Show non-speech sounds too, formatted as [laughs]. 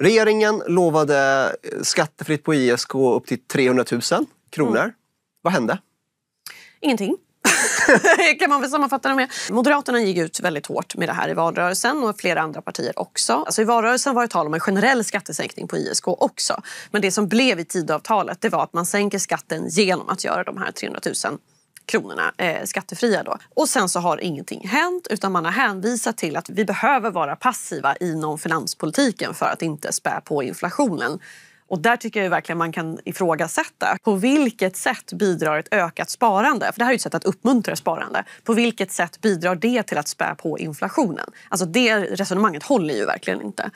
Regeringen lovade eh, skattefritt på ISK upp till 300 000 kronor. Mm. Vad hände? Ingenting. [laughs] kan man väl sammanfatta det med. Moderaterna gick ut väldigt hårt med det här i valrörelsen och flera andra partier också. Alltså I valrörelsen var det tal om en generell skattesänkning på ISK också. Men det som blev i tidavtalet det var att man sänker skatten genom att göra de här 300 000 kronorna eh, skattefria. Då. Och sen så har ingenting hänt utan man har hänvisat till att vi behöver vara passiva inom finanspolitiken för att inte spä på inflationen. Och där tycker jag verkligen man kan ifrågasätta. På vilket sätt bidrar ett ökat sparande, för det här är ju ett sätt att uppmuntra sparande, på vilket sätt bidrar det till att spä på inflationen? Alltså det resonemanget håller ju verkligen inte.